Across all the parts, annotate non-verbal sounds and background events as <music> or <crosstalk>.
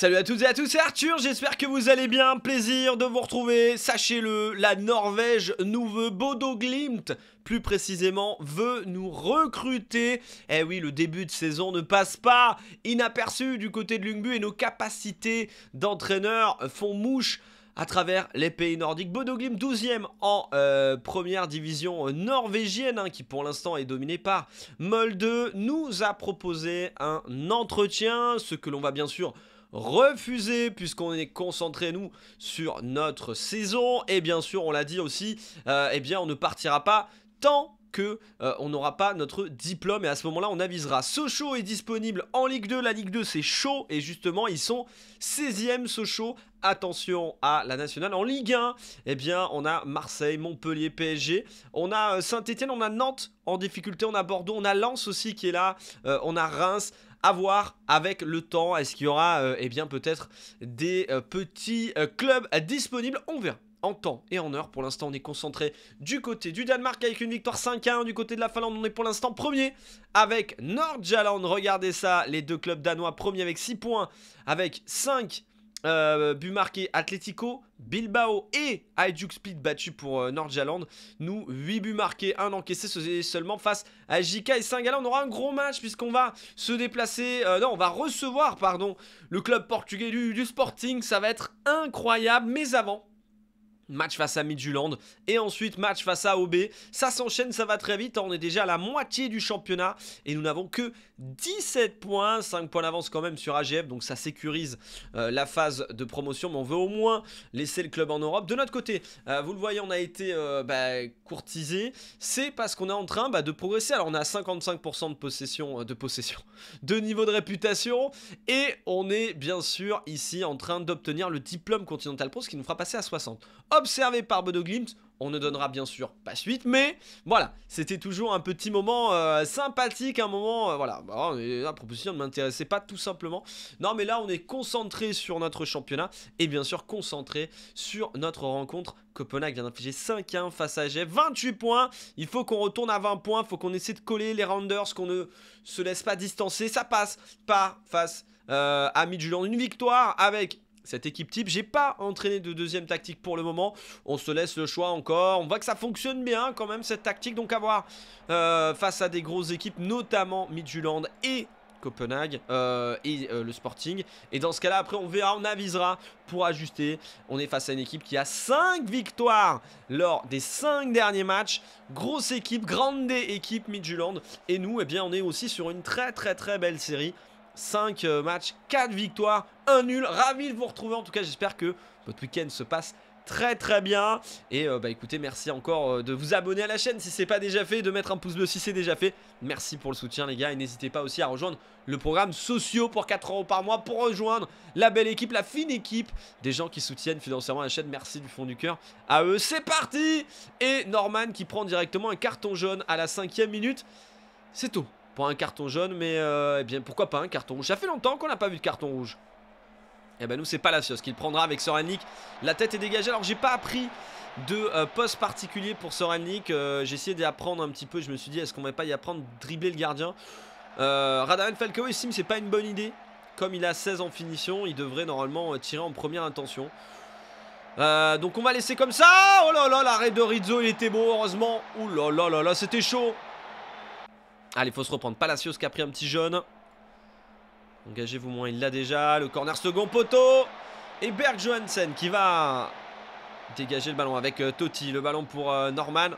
Salut à toutes et à tous, c'est Arthur, j'espère que vous allez bien, plaisir de vous retrouver. Sachez-le, la Norvège nous veut Bodo Glimt, plus précisément, veut nous recruter. Eh oui, le début de saison ne passe pas inaperçu du côté de Lungbu et nos capacités d'entraîneur font mouche à travers les pays nordiques. Glimt, 12e en euh, première division norvégienne, hein, qui pour l'instant est dominée par Molde, nous a proposé un entretien, ce que l'on va bien sûr refusé puisqu'on est concentré nous sur notre saison et bien sûr on l'a dit aussi et euh, eh bien on ne partira pas tant que euh, on n'aura pas notre diplôme et à ce moment-là on avisera. Sochaux est disponible en Ligue 2, la Ligue 2 c'est chaud et justement ils sont 16e Sochaux. Attention à la nationale en Ligue 1. et eh bien, on a Marseille, Montpellier, PSG, on a euh, Saint-Étienne, on a Nantes en difficulté, on a Bordeaux, on a Lens aussi qui est là, on a Reims, à voir avec le temps. Est-ce qu'il y aura euh, eh bien peut-être des euh, petits euh, clubs disponibles On verra en temps et en heure. Pour l'instant, on est concentré du côté du Danemark avec une victoire 5-1. Du côté de la Finlande, on est pour l'instant premier avec Nordjaland. Regardez ça, les deux clubs danois premiers avec 6 points, avec 5 euh, but marqué Atletico, Bilbao et Ajax Speed battu pour euh, Nordjaland. Nous, 8 buts marqués, 1 encaissé seulement face à JK et saint Saint-Galand. On aura un gros match puisqu'on va se déplacer, euh, non, on va recevoir, pardon, le club portugais du, du Sporting. Ça va être incroyable, mais avant, match face à Midjuland et ensuite match face à OB. Ça s'enchaîne, ça va très vite. On est déjà à la moitié du championnat et nous n'avons que 17 points, 5 points d'avance quand même sur AGF, donc ça sécurise euh, la phase de promotion, mais on veut au moins laisser le club en Europe. De notre côté, euh, vous le voyez, on a été euh, bah, courtisé, c'est parce qu'on est en train bah, de progresser. Alors on a 55% de possession, de possession, <laughs> de niveau de réputation, et on est bien sûr ici en train d'obtenir le diplôme Continental Pro, ce qui nous fera passer à 60. Observé par Bodo Glimt, on ne donnera bien sûr pas suite, mais voilà, c'était toujours un petit moment euh, sympathique, un moment, euh, voilà, la bah, proposition ne m'intéressait pas tout simplement. Non, mais là, on est concentré sur notre championnat et bien sûr concentré sur notre rencontre. Copenhague vient d'infliger 5-1 face à Jeff. 28 points, il faut qu'on retourne à 20 points, il faut qu'on essaie de coller les Rounders, qu'on ne se laisse pas distancer, ça passe pas face euh, à Midjuland. Une victoire avec cette équipe type. J'ai pas entraîné de deuxième tactique pour le moment. On se laisse le choix encore. On voit que ça fonctionne bien quand même cette tactique. Donc à voir euh, face à des grosses équipes, notamment Midjuland et Copenhague euh, et euh, le Sporting. Et dans ce cas-là, après, on verra, on avisera pour ajuster. On est face à une équipe qui a 5 victoires lors des 5 derniers matchs. Grosse équipe, grande équipe Midjuland. Et nous, eh bien, on est aussi sur une très très très belle série 5 euh, matchs, 4 victoires, 1 nul. Ravi de vous retrouver. En tout cas, j'espère que votre week-end se passe très très bien. Et euh, bah écoutez, merci encore euh, de vous abonner à la chaîne si c'est pas déjà fait, de mettre un pouce bleu si c'est déjà fait. Merci pour le soutien les gars et n'hésitez pas aussi à rejoindre le programme Sociaux pour 4 euros par mois pour rejoindre la belle équipe, la fine équipe des gens qui soutiennent financièrement la chaîne. Merci du fond du cœur à eux. C'est parti Et Norman qui prend directement un carton jaune à la cinquième minute. C'est tout pour un carton jaune, mais euh, eh bien pourquoi pas un carton rouge. Ça fait longtemps qu'on n'a pas vu de carton rouge. Et eh ben nous c'est Palacios qui le prendra avec Soranik. La tête est dégagée. Alors j'ai pas appris de euh, poste particulier pour Soranik. Euh, j'ai essayé d'y apprendre un petit peu. Je me suis dit est-ce qu'on va pas y apprendre dribbler le gardien. Euh, Radaman Falcao Sim c'est pas une bonne idée. Comme il a 16 en finition, il devrait normalement tirer en première intention. donc on va laisser comme ça. Oh là là, l'arrêt de Rizzo, il était beau, heureusement. Ouh là là là là, c'était chaud. Allez, faut se reprendre. Palacios qui a pris un petit jaune. Engagez-vous moins, il l'a déjà. Le corner second poteau. Et Berg Johansen qui va dégager le ballon avec euh, Totti. Le ballon pour euh, Norman.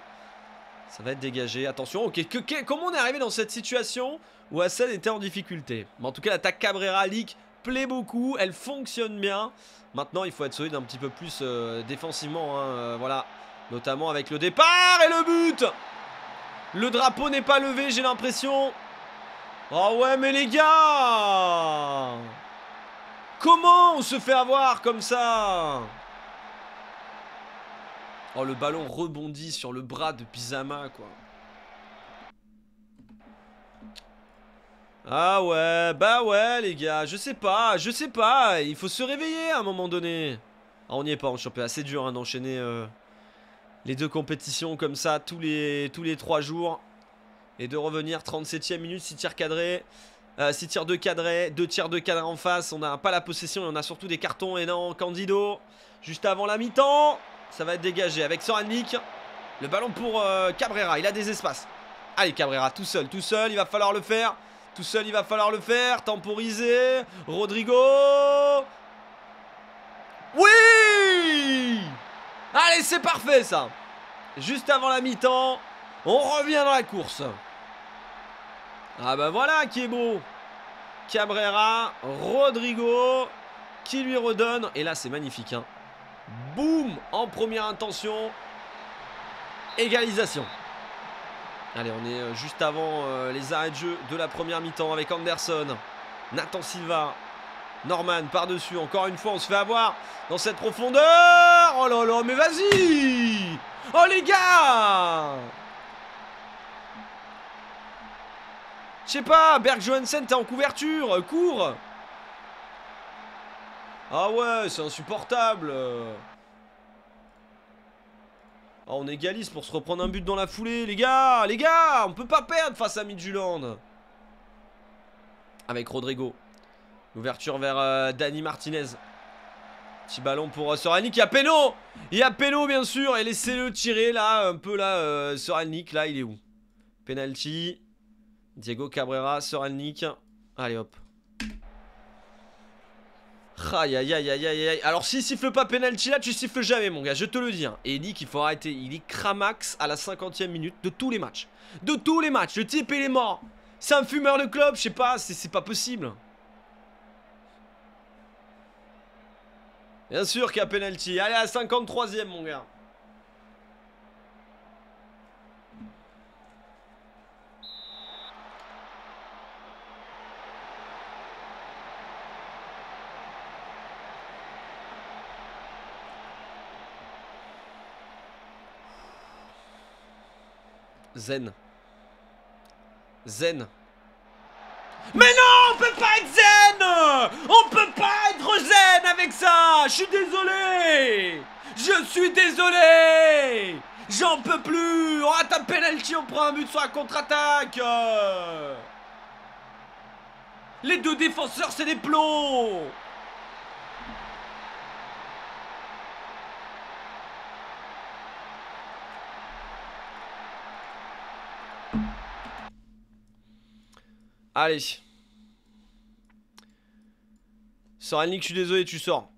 Ça va être dégagé. Attention, Ok comment on est arrivé dans cette situation où Hassan était en difficulté Mais en tout cas, l'attaque Cabrera lic plaît beaucoup. Elle fonctionne bien. Maintenant, il faut être solide un petit peu plus euh, défensivement. Hein, voilà. Notamment avec le départ et le but le drapeau n'est pas levé, j'ai l'impression. Oh ouais, mais les gars Comment on se fait avoir comme ça Oh, le ballon rebondit sur le bras de Pizama, quoi. Ah ouais, bah ouais, les gars, je sais pas, je sais pas, il faut se réveiller à un moment donné. Ah, on n'y est pas en championnat, c'est dur hein, d'enchaîner... Euh, les deux compétitions comme ça tous les, tous les jours. Et de revenir 37ème minute, 6 tirs cadrés. 6 euh, tirs de cadré, 2 tirs de cadré en face. On n'a pas la possession et on a surtout des cartons. Et non, Candido, juste avant la mi-temps, ça va être dégagé avec Sorannik. Le ballon pour euh, Cabrera, il a des espaces. Allez Cabrera, tout seul, tout seul, il va falloir le faire. Tout seul, il va falloir le faire. Temporiser. Rodrigo. Oui Allez, c'est parfait ça. Juste avant la mi-temps, on revient dans la course. Ah bah voilà qui est beau. Cabrera, Rodrigo, qui lui redonne. Et là, c'est magnifique. Hein. Boum En première intention. Égalisation. Allez, on est euh, juste avant euh, les arrêts de jeu de la première mi-temps avec Anderson. Nathan Silva Norman par-dessus, encore une fois, on se fait avoir dans cette profondeur. Oh là là, mais vas-y Oh les gars Je sais pas, Berg Johansen, t'es en couverture, euh, cours Ah ouais, c'est insupportable ah, on égalise pour se reprendre un but dans la foulée, les gars Les gars On peut pas perdre face à Midjuland Avec Rodrigo. L'ouverture vers Danny euh, Dani Martinez. Petit ballon pour euh, Soralnik. Il y a Péno Il y a Peno bien sûr. Et laissez-le tirer, là, un peu, là, euh, Soralnik. Là, il est où Penalty. Diego Cabrera, Soralnik. Allez, hop. Aïe, aïe, aïe, aïe, aïe, Alors, s'il siffle pas penalty, là, tu siffles jamais, mon gars. Je te le dis. Hein. Et il dit qu'il faut arrêter. Il est cramax à la 50e minute de tous les matchs. De tous les matchs. Le type, il est mort. C'est un fumeur de club, je sais pas. C'est pas possible. Bien sûr qu'il y a penalty. Allez, à 53ème, mon gars. Zen. Zen. Mais non, on peut pas être zen On peut zen avec ça Je suis désolé Je suis désolé J'en peux plus On oh, rate un penalty, on prend un but sur la contre-attaque Les deux défenseurs, c'est des plombs Allez Sorenlik, je suis désolé, tu sors.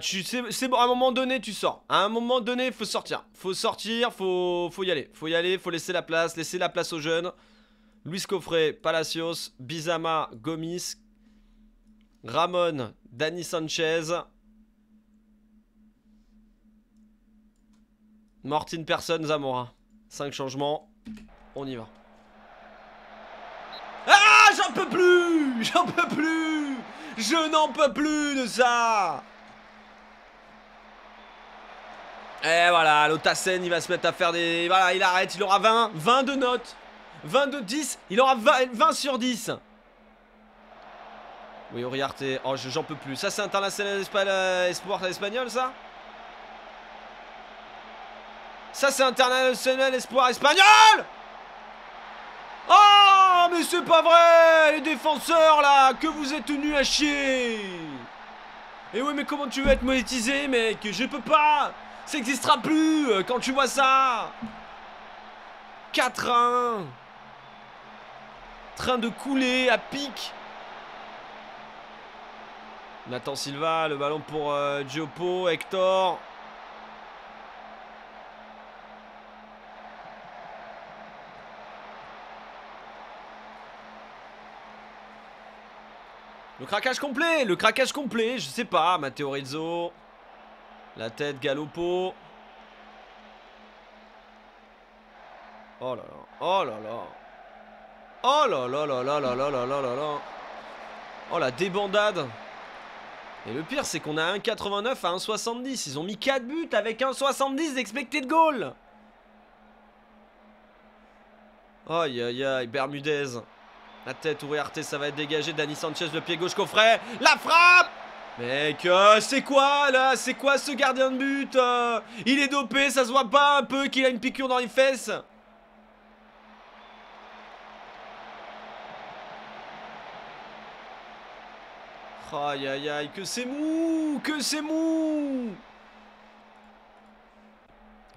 tu c'est bon, à un moment donné, tu sors. À un moment donné, faut sortir. Faut sortir, faut, faut y aller. Faut y aller, faut laisser la place, laisser la place aux jeunes. Luis Coffret, Palacios, Bizama, Gomis, Ramon, Dani Sanchez. Mortin, Persson, Zamora. 5 changements, on y va j'en peux plus J'en peux plus Je n'en peux plus de ça Et eh, voilà, Sen, il va se mettre à faire des... Voilà, il arrête, il aura 20, 20 de notes. 20 de 10, il aura 20, sur 10. Oui, Oriarte, oh, j'en peux plus. Ça, c'est international euh, espoir espagnol, ça Ça, c'est international espoir espagnol Oh mais c'est pas vrai Les défenseurs là Que vous êtes tenus à chier Et eh oui mais comment tu veux être monétisé mec Je peux pas Ça n'existera plus euh, quand tu vois ça 4-1 Train de couler à pic Nathan Silva, le ballon pour euh, Hector Le craquage complet, le craquage complet, je sais pas, Matteo Rizzo. La tête, Galopo. Oh là là, oh là là. Oh là là là là là là là là là là. Oh la débandade. Et le pire, c'est qu'on a 1,89 à 1,70. Ils ont mis 4 buts avec 1,70 de goal. Aïe aïe aïe, Bermudez. La tête ouverte, ça va être dégagé. Dani Sanchez, le pied gauche coffret. La frappe Mec, euh, c'est quoi là C'est quoi ce gardien de but euh? Il est dopé, ça se voit pas un peu qu'il a une piqûre dans les fesses Aïe aïe aïe, que c'est mou Que c'est mou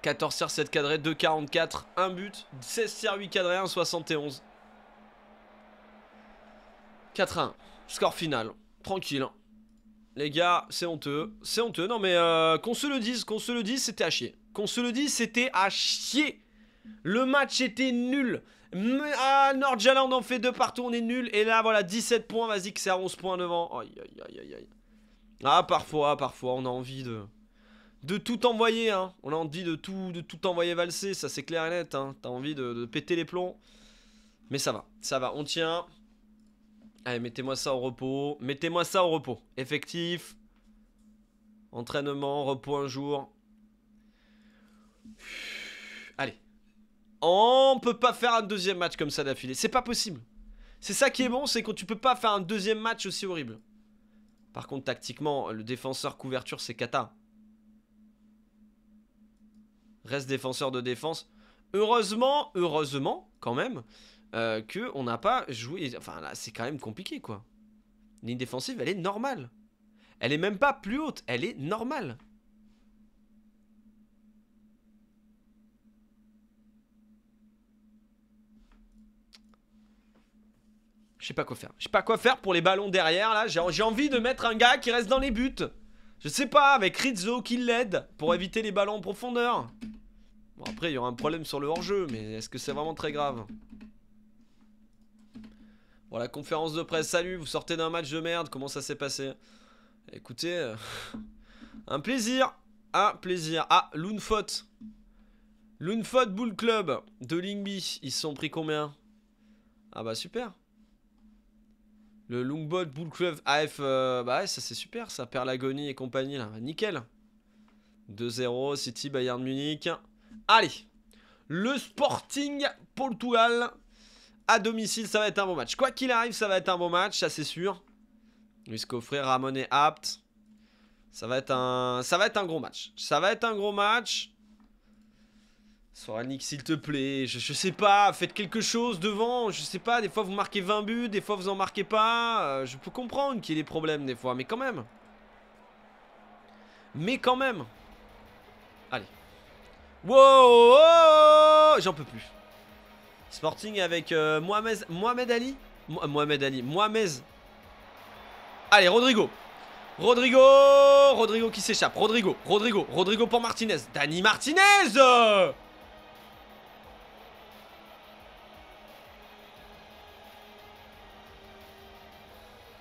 14 7 cadrés, 2 44, 1 but, 16 tirs 8 cadrés, 1,71. 71. 4 1. Score final. Tranquille. Hein. Les gars, c'est honteux. C'est honteux. Non, mais euh, qu'on se le dise, qu'on se le dise, c'était à chier. Qu'on se le dise, c'était à chier. Le match était nul. Ah, Nordjala, en fait deux partout, on est nul. Et là, voilà, 17 points. Vas-y, que c'est à 11 points devant. Aïe, aïe, aïe, aïe, aïe. Ah, parfois, parfois, on a envie de de tout envoyer. Hein. On a envie de tout, de tout envoyer valser, ça c'est clair et net. Hein. T'as envie de, de, péter les plombs. Mais ça va, ça va, on tient. Allez, mettez-moi ça au repos. Mettez-moi ça au repos. Effectif. Entraînement, repos un jour. Allez. On peut pas faire un deuxième match comme ça d'affilée. C'est pas possible. C'est ça qui est bon, c'est que tu peux pas faire un deuxième match aussi horrible. Par contre, tactiquement, le défenseur couverture, c'est Kata. Reste défenseur de défense. Heureusement, heureusement, quand même, euh, que on n'a pas joué. Enfin, là, c'est quand même compliqué, quoi. Ligne défensive, elle est normale. Elle est même pas plus haute, elle est normale. Je sais pas quoi faire. Je sais pas quoi faire pour les ballons derrière là. J'ai envie de mettre un gars qui reste dans les buts. Je sais pas, avec Rizzo qui l'aide pour éviter les ballons en profondeur. Bon après il y aura un problème sur le hors-jeu, mais est-ce que c'est vraiment très grave voilà, conférence de presse, salut, vous sortez d'un match de merde, comment ça s'est passé Écoutez, euh, <laughs> un plaisir, un plaisir. Ah, Lunfot, Lunfot Bull Club de Lingby, ils se sont pris combien Ah bah super. Le Longbot Bull Club AF, euh, bah ouais, ça c'est super, ça perd l'agonie et compagnie là, nickel. 2-0, City, Bayern Munich. Allez, le Sporting Portugal à domicile, ça va être un bon match. Quoi qu'il arrive, ça va être un bon match, ça c'est sûr. Luis Ramon et Apt. Ça va être un, ça va être un gros match. Ça va être un gros match. Soralnik, s'il te plaît, je, sais pas, faites quelque chose devant, je sais pas, des fois vous marquez 20 buts, des fois vous en marquez pas, euh, je peux comprendre qu'il y ait des problèmes des fois, mais quand même. Mais quand même. Allez. Wow, oh, oh, oh, j'en peux plus. Sporting avec euh, Mohamed, Ali euh, Mohamed Ali, Mohamed. Allez, Rodrigo. Rodrigo Rodrigo qui s'échappe. Rodrigo, Rodrigo, Rodrigo pour Martinez. Dani Martinez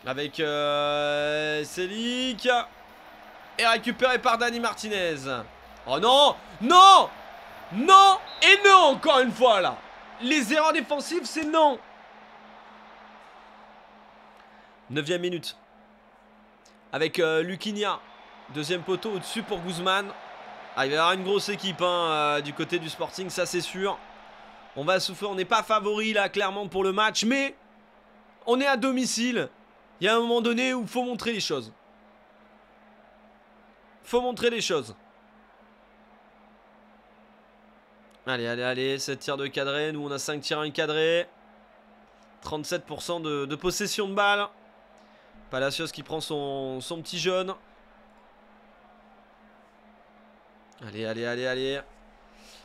Avec euh, Célic. Et récupéré par Dani Martinez. Oh non Non Non Et non encore une fois là les erreurs défensives, c'est non. Neuvième minute. Avec euh, Deuxième poteau au-dessus pour Guzman. Ah, il va y avoir une grosse équipe hein, euh, du côté du Sporting, ça c'est sûr. On va souffrir, on n'est pas favori là clairement pour le match, mais on est à domicile. Il y a un moment donné où il faut montrer les choses. faut montrer les choses. Allez, allez, allez, 7 tirs de cadré. Nous, on a 5 tirs encadrés 37% de, de, possession de balle. Palacios qui prend son, petit jaune. Allez, allez, allez, allez.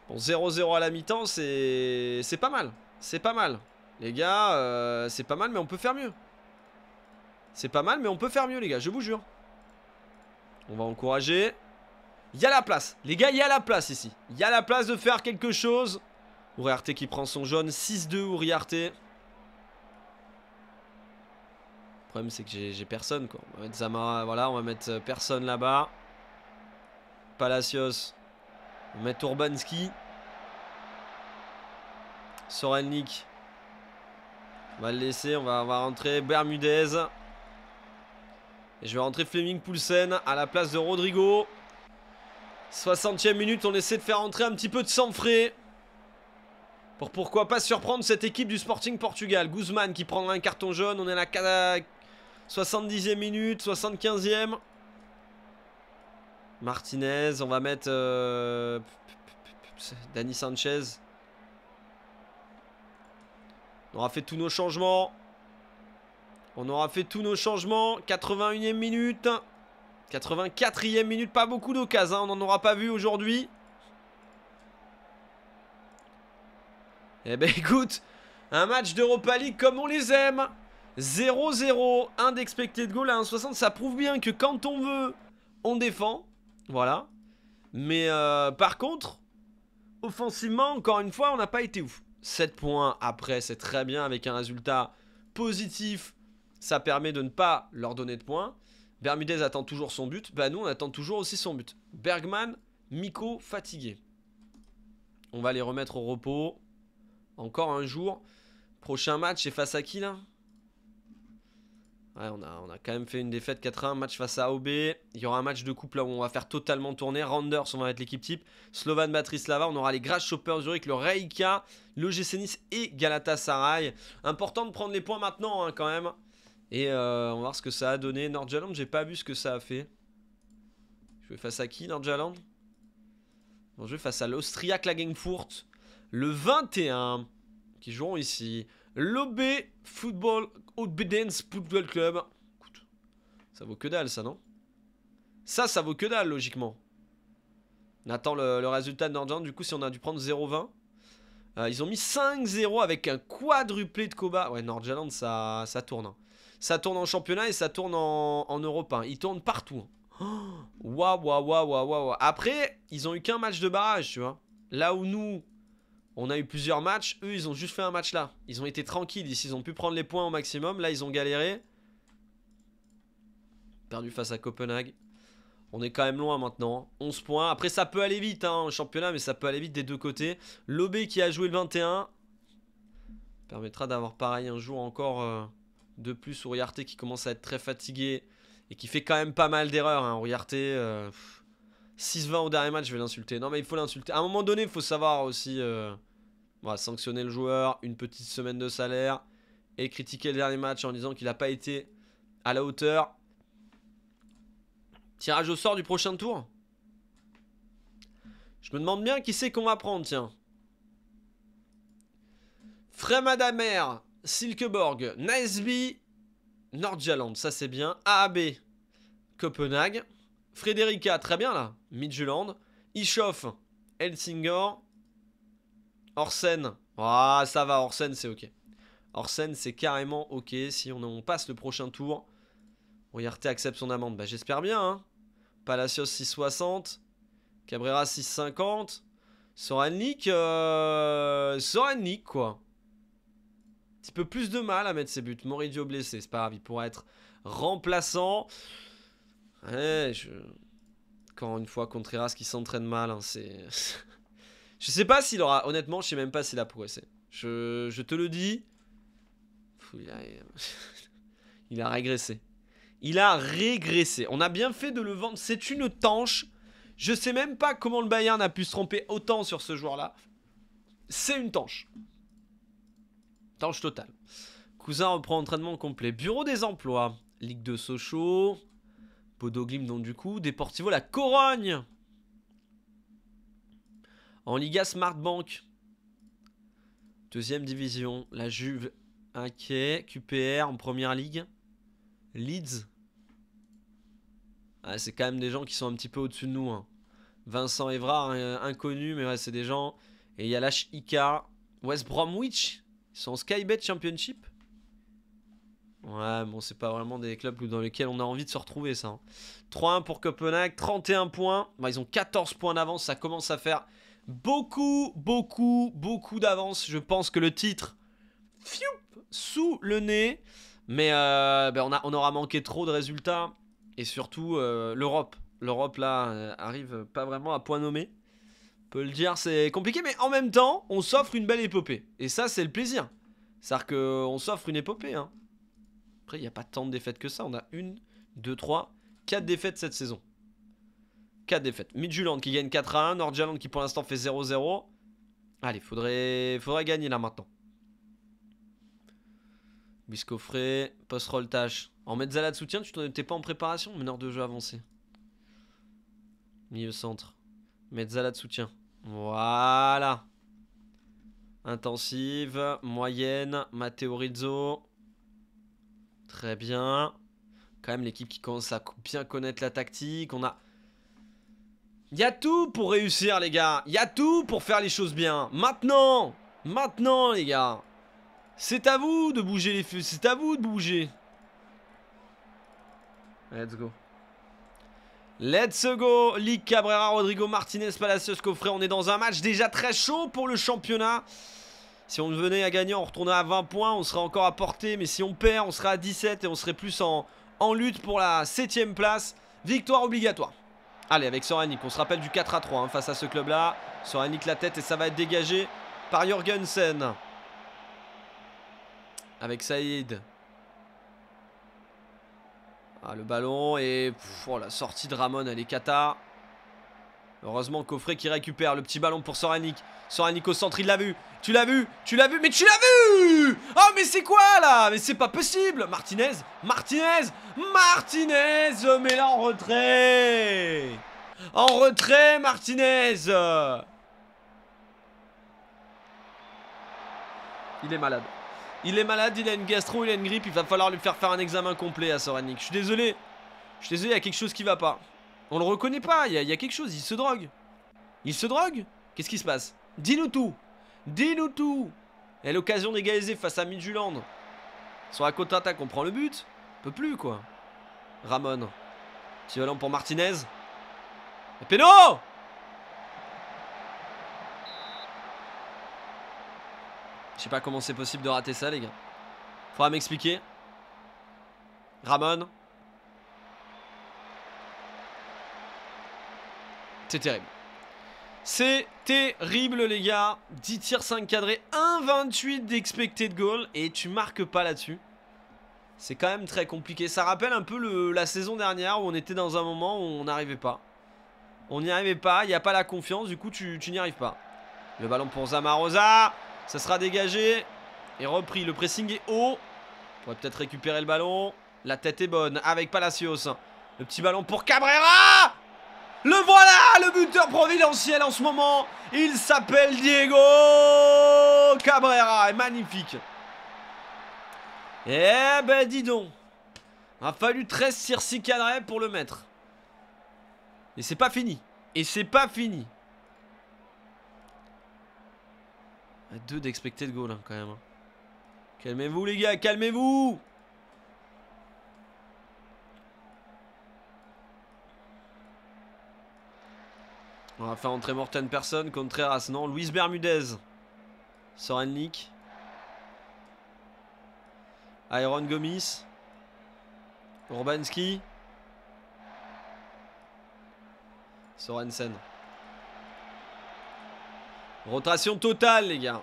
Bon, 0-0 à la mi-temps, c'est pas mal. C'est pas mal. Les gars, euh, c'est pas mal, mais on peut faire mieux. C'est pas mal, mais on peut faire mieux, les gars, je vous jure. On va encourager. Il y a la place. Les gars, il y a la place ici. Il y a la place de faire quelque chose. Uriarte qui prend son jaune. 6-2 Uriarte. Le problème, c'est que j'ai personne. Quoi. On va mettre Zamara. Voilà, on va mettre euh, personne là-bas. Palacios. On va mettre Urbanski. Sorelnik On va le laisser. On va, on va rentrer Bermudez. Et je vais rentrer Fleming Poulsen à la place de Rodrigo. 60e minute, on essaie de faire entrer un petit peu de sang frais. Pour pourquoi pas surprendre cette équipe du Sporting Portugal. Guzman qui prendra un carton jaune. On est à la 70e minute, 75e. Martinez, on va mettre euh, Dani Sanchez. On aura fait tous nos changements. On aura fait tous nos changements. 81e minute. 84e minute, pas beaucoup d'occasions, hein, on n'en aura pas vu aujourd'hui. Eh ben écoute, un match d'Europa League comme on les aime. 0-0, 1 de goal à 1,60, ça prouve bien que quand on veut, on défend. Voilà. Mais euh, par contre, offensivement, encore une fois, on n'a pas été ouf. 7 points après, c'est très bien avec un résultat positif. Ça permet de ne pas leur donner de points. Bermudez attend toujours son but. Bah nous, on attend toujours aussi son but. Bergman, Miko, fatigué. On va les remettre au repos. Encore un jour. Prochain match, Et face à qui là Ouais, on a, quand même fait une défaite 4-1, match face à OB. Il y aura un match de coupe là où on va faire totalement tourner. Randers, on va être l'équipe type. Slovan Lava. on aura les Grasshoppers Zurich, le Reika, le GC et Galatasaray. Important de prendre les points maintenant hein, quand même. Et euh, on va voir ce que ça a donné. Nordjaland, j'ai pas vu ce que ça a fait. Je vais face à qui, Nordjaland je vais face à l'Austriac Klagenfurt. Le 21, qui joueront ici. L'OB Football, Obedience Football Club. ça vaut que dalle, ça, non Ça, ça vaut que dalle, logiquement. On attend le, résultat de Nordjaland. Du coup, si on a dû prendre 0-20. Euh, ils ont mis 5-0 avec un quadruplé de Koba. Ouais, Nordjaland, ça, ça tourne. Hein. Ça tourne en championnat et ça tourne en, en Europe 1. Ils tournent partout. Hein. <gasps> Waouh, waouh, waouh, waouh. Après, ils ont eu qu'un match de barrage, tu vois. Là où nous, on a eu plusieurs matchs, eux, ils ont juste fait un match là. Ils ont été tranquilles. Ici, ils ont pu prendre les points au maximum. Là, ils ont galéré. Perdu face à Copenhague. On est quand même loin maintenant. 11 hein. points. Après, ça peut aller vite hein, en championnat, mais ça peut aller vite des deux côtés. Lobé qui a joué le 21. Permettra d'avoir pareil un jour encore. Euh, de plus, Oriarte qui commence à être très fatigué et qui fait quand même pas mal d'erreurs. Hein. 6-20 euh, au dernier match, je vais l'insulter. Non, mais il faut l'insulter. À un moment donné, il faut savoir aussi euh, sanctionner le joueur, une petite semaine de salaire et critiquer le dernier match en disant qu'il n'a pas été à la hauteur. Tirage au sort du prochain tour. Je me demande bien qui c'est qu'on va prendre, tiens. Frémadamer Silkeborg, Niceby, Nordjaland, ça c'est bien. AAB, Copenhague. Frederica, très bien là. Midjuland. Ishoff, Helsingor. Orsen. Ah, ça va, Orsen c'est ok. Orsen c'est carrément ok. Si on, passe le prochain tour, Royarté accepte son amende. Bah j'espère bien. Hein. Palacios 660. Cabrera 650. Soranik, euh... quoi petit peu plus de mal à mettre ses buts. Moridio blessé, c'est pas grave, il pourrait être remplaçant. Ouais, je... Quand une fois Contreras qui s'entraîne mal, hein, c'est... <laughs> je sais pas s'il aura... Honnêtement, je sais même pas s'il a progressé. Je... je, te le dis. il, a... <laughs> il a régressé. Il a régressé. On a bien fait de le vendre. C'est une tanche. Je sais même pas comment le Bayern a pu se tromper autant sur ce joueur-là. C'est une tanche. Tanche totale. Cousin reprend entraînement complet. Bureau des emplois. Ligue de Sochaux. Podoglim donc du coup. Deportivo la Corogne. En Liga Smartbank. Deuxième division. La Juve. Inquiet. QPR en première ligue. Leeds. Ah, c'est quand même des gens qui sont un petit peu au-dessus de nous. Hein. Vincent Evrard, inconnu, mais ouais, c'est des gens. Et il y a l'HIK. West Bromwich ils sont en Skybet Championship Ouais, bon, c'est pas vraiment des clubs dans lesquels on a envie de se retrouver, ça. 3-1 hein. pour Copenhague, 31 points. Bah, ils ont 14 points d'avance, ça commence à faire beaucoup, beaucoup, beaucoup d'avance. Je pense que le titre, sous le nez. Mais euh, bah, on, a, on, aura manqué trop de résultats. Et surtout, euh, l'Europe. L'Europe, là, euh, arrive pas vraiment à point nommé peut le dire, c'est compliqué, mais en même temps, on s'offre une belle épopée. Et ça, c'est le plaisir. C'est-à-dire qu'on s'offre une épopée. Hein. Après, il n'y a pas tant de défaites que ça. On a une, deux, trois, quatre défaites cette saison. Quatre défaites. Midjuland qui gagne 4 à 1. Nordjaland qui pour l'instant fait 0-0. Allez, faudrait, faudrait gagner là maintenant. Biscoffré, post-roll tâche. En mezzala de soutien, tu n'étais pas en préparation, meneur de jeu avancé. Milieu centre. Mezzala de soutien. Voilà. Intensive, moyenne, Matteo Rizzo. Très bien. Quand même l'équipe qui commence à bien connaître la tactique. On a... Il y a tout pour réussir les gars. Il y a tout pour faire les choses bien. Maintenant Maintenant les gars. C'est à vous de bouger les feux. C'est à vous de bouger. Let's go. Let's go Ligue Cabrera, Rodrigo Martinez, Palacios, Coffret. On est dans un match déjà très chaud pour le championnat. Si on venait à gagner, on retournait à 20 points, on serait encore à portée. Mais si on perd, on serait à 17 et on serait plus en, lutte pour la 7ème place. Victoire obligatoire. Allez, avec Soranik, on se rappelle du 4 à 3 hein, face à ce club-là. Soranik la tête et ça va être dégagé par Jorgensen. Avec Saïd. Ah, le ballon et oh, la sortie de Ramon, à est cata. Heureusement Coffret qui récupère le petit ballon pour Soranik Soranik au centre, il l'a vu. Tu l'as vu Tu l'as vu Mais tu l'as vu Oh mais c'est quoi là Mais c'est pas possible Martinez Martinez Martinez Mais là en retrait En retrait Martinez Il est malade. Il est malade, il a une gastro, il a une grippe, il va falloir lui faire faire un examen complet à Soranik. Je suis désolé. Je suis désolé, il y a quelque chose qui va pas. On le reconnaît pas, il y, a, quelque chose, il se drogue. Il se drogue Qu'est-ce qui se passe Dis-nous tout Dis-nous tout Et l'occasion d'égaliser face à Midjuland. Sur la côte attaque, on prend le but. On peut plus, quoi. Ramon. Petit volant pour Martinez. Et Péno Je sais pas comment c'est possible de rater ça, les gars. Faudra m'expliquer. Ramon. C'est terrible. C'est terrible, les gars. 10 tirs 5 cadrés, 1,28 de goal. Et tu marques pas là-dessus. C'est quand même très compliqué. Ça rappelle un peu la saison dernière où on était dans un moment où on n'arrivait pas. On n'y arrivait pas, il n'y a pas la confiance, du coup tu, tu n'y arrives pas. Le ballon pour Zamarosa. Ça sera dégagé et repris. Le pressing est haut. On pourrait peut-être récupérer le ballon. La tête est bonne avec Palacios. Le petit ballon pour Cabrera Le voilà Le buteur providentiel en ce moment Il s'appelle Diego Cabrera Et magnifique Eh ben dis donc A fallu 13 circadrés pour le mettre. Et c'est pas fini. Et c'est pas fini. Deux 2 d'expected goal, hein, quand même. Hein. Calmez-vous, les gars, calmez-vous On va faire entrer Morten à ce nom Luis Bermudez. Sorennik. Iron Gomis. Urbanski. Sorensen. Rotation totale, les gars.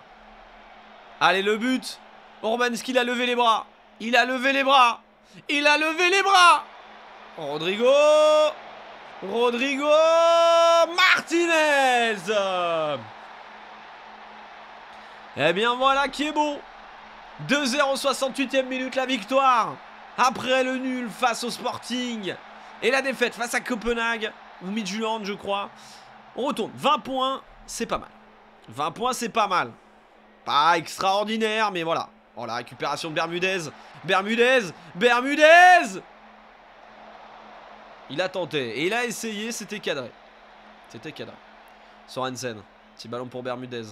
Allez, le but. Orbanski, il a levé les bras. Il a levé les bras. Il a levé les bras. Rodrigo. Rodrigo. Martinez. Eh bien, voilà qui est beau. 2-0 68 ème minute, la victoire. Après le nul face au Sporting. Et la défaite face à Copenhague. Ou Midtjylland, je crois. On retourne. 20 points, c'est pas mal. 20 points, c'est pas mal. Pas extraordinaire, mais voilà. Oh, la récupération de Bermudez. Bermudez Bermudez Il a tenté. Et il a essayé, c'était cadré. C'était cadré. Sorensen. Petit ballon pour Bermudez.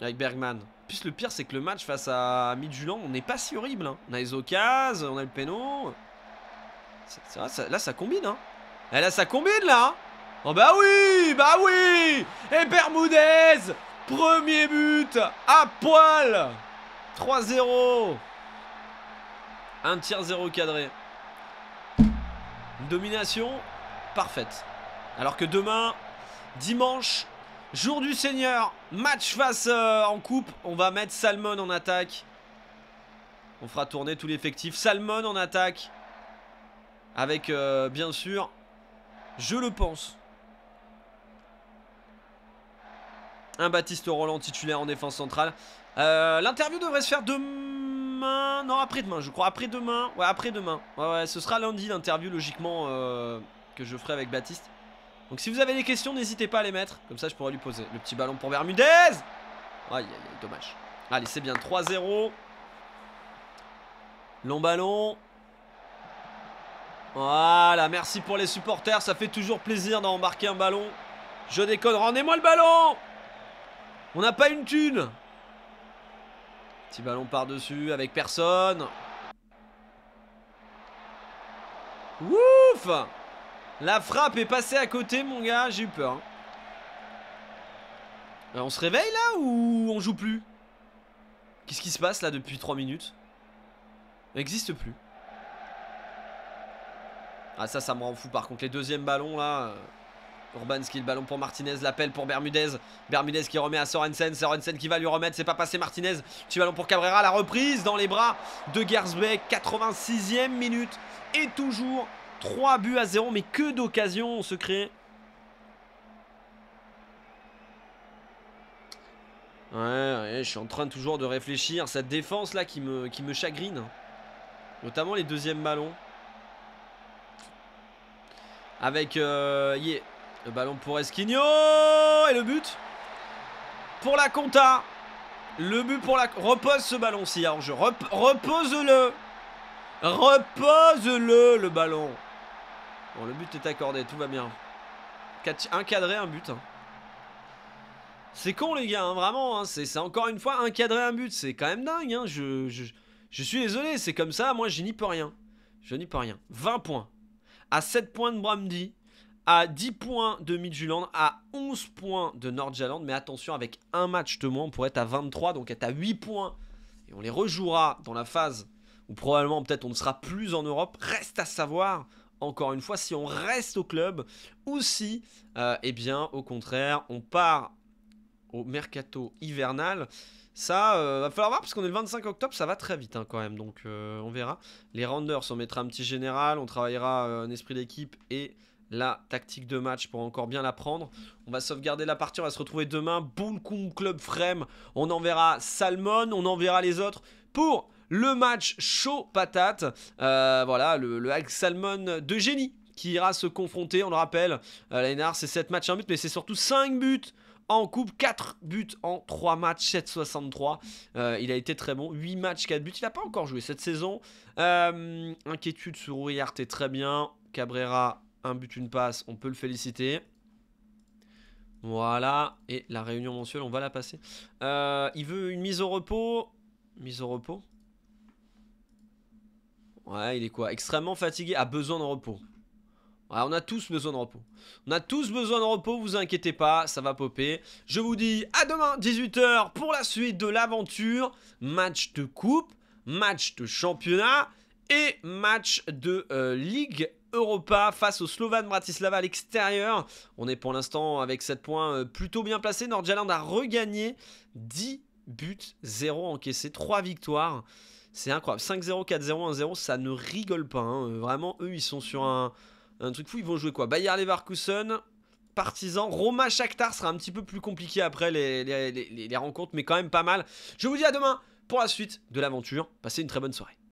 Avec Bergman. Puis le pire, c'est que le match face à Midjulan, on n'est pas si horrible. Hein. On a les on a le péno. Hein. Eh, là, ça combine. là, ça combine, hein. là. Oh bah oui Bah oui Et Bermudez Premier but à poil 3-0 Un tir 0 cadré. Une domination parfaite. Alors que demain, dimanche, jour du Seigneur, match face euh, en coupe, on va mettre Salmon en attaque. On fera tourner tout l'effectif. Salmon en attaque. Avec, euh, bien sûr, je le pense, Un Baptiste Roland titulaire en défense centrale. Euh, l'interview devrait se faire demain. Non, après-demain, je crois. Après-demain. Ouais, après-demain. Ouais, ouais, ce sera lundi l'interview, logiquement, euh, que je ferai avec Baptiste. Donc, si vous avez des questions, n'hésitez pas à les mettre. Comme ça, je pourrai lui poser. Le petit ballon pour Bermudez Aïe, aïe, aïe, dommage. Allez, c'est bien. 3-0. Long ballon. Voilà, merci pour les supporters. Ça fait toujours plaisir d'embarquer un ballon. Je déconne, rendez-moi le ballon on n'a pas une thune Petit ballon par-dessus avec personne. Ouf La frappe est passée à côté, mon gars. J'ai eu peur. Euh, on se réveille là ou on joue plus Qu'est-ce qui se passe là depuis 3 minutes n'existe plus. Ah ça, ça me rend fou par contre. Les deuxièmes ballons là... Euh, Urban le ballon pour Martinez, l'appel pour Bermudez. Bermudez qui remet à Sorensen, Sorensen qui va lui remettre, c'est pas passé Martinez. Petit ballon pour Cabrera, la reprise dans les bras de Gersbeck, 86e minute. Et toujours 3 buts à 0, mais que d'occasions se crée. Ouais, je suis en train toujours de réfléchir. Cette défense là qui me, qui me chagrine. Notamment les deuxièmes ballons. Avec... Euh, le ballon pour Esquigno Et le but Pour la compta Le but pour la... Repose ce ballon s'il y Repose-le Repose-le, le ballon Bon, le but est accordé, tout va bien. Un cadré, un but. Hein. C'est con, les gars, hein, vraiment. Hein. c'est encore une fois un cadré, un but. C'est quand même dingue. Je, je, suis désolé, c'est comme ça. Moi, je n'y peux rien. Je n'y peux rien. 20 points. À 7 points de Bramdy à 10 points de Midjuland, à 11 points de Nordjaland. Mais attention, avec un match de moins, on pourrait être à 23, donc être à 8 points. Et on les rejouera dans la phase où probablement peut-être on ne sera plus en Europe. Reste à savoir, encore une fois, si on reste au club ou si, euh, eh bien, au contraire, on part au mercato hivernal. Ça, il euh, va falloir voir parce qu'on est le 25 octobre, ça va très vite hein, quand même, donc euh, on verra. Les Rounders, on mettra un petit général, on travaillera un esprit d'équipe et la tactique de match pour encore bien l'apprendre On va sauvegarder la partie, on va se retrouver demain. Boulkoum Club Frame, on enverra Salmon, on enverra les autres pour le match chaud patate. Euh, voilà, le, le Salmon de génie qui ira se confronter, on le rappelle. Euh, c'est 7 matchs, 1 but, mais c'est surtout 5 buts en coupe, 4 buts en 3 matchs, 7,63. 63 euh, il a été très bon, 8 matchs, 4 buts. Il n'a pas encore joué cette saison. Euh, inquiétude sur Ouriart est très bien. Cabrera un but, une passe, on peut le féliciter. Voilà, et la réunion mensuelle, on va la passer. Euh, il veut une mise au repos. Mise au repos Ouais, il est quoi Extrêmement fatigué, a besoin de repos. Ouais, on a tous besoin de repos. On a tous besoin de repos, vous inquiétez pas, ça va popper. Je vous dis à demain, 18h, pour la suite de l'aventure. Match de coupe, match de championnat et match de euh, Ligue Europa face au Slovan Bratislava à l'extérieur. On est pour l'instant avec 7 points euh, plutôt bien placés. Nordjaland a regagné 10 buts, 0 encaissé, 3 victoires. C'est incroyable. 5-0, 4-0, 1-0, ça ne rigole pas. Hein. Euh, vraiment, eux, ils sont sur un, truc fou. Ils vont jouer quoi Bayer Leverkusen, Partizan. Roma Shakhtar sera un petit peu plus compliqué après les, les rencontres, mais quand même pas mal. Je vous dis à demain pour la suite de l'aventure. Passez une très bonne soirée.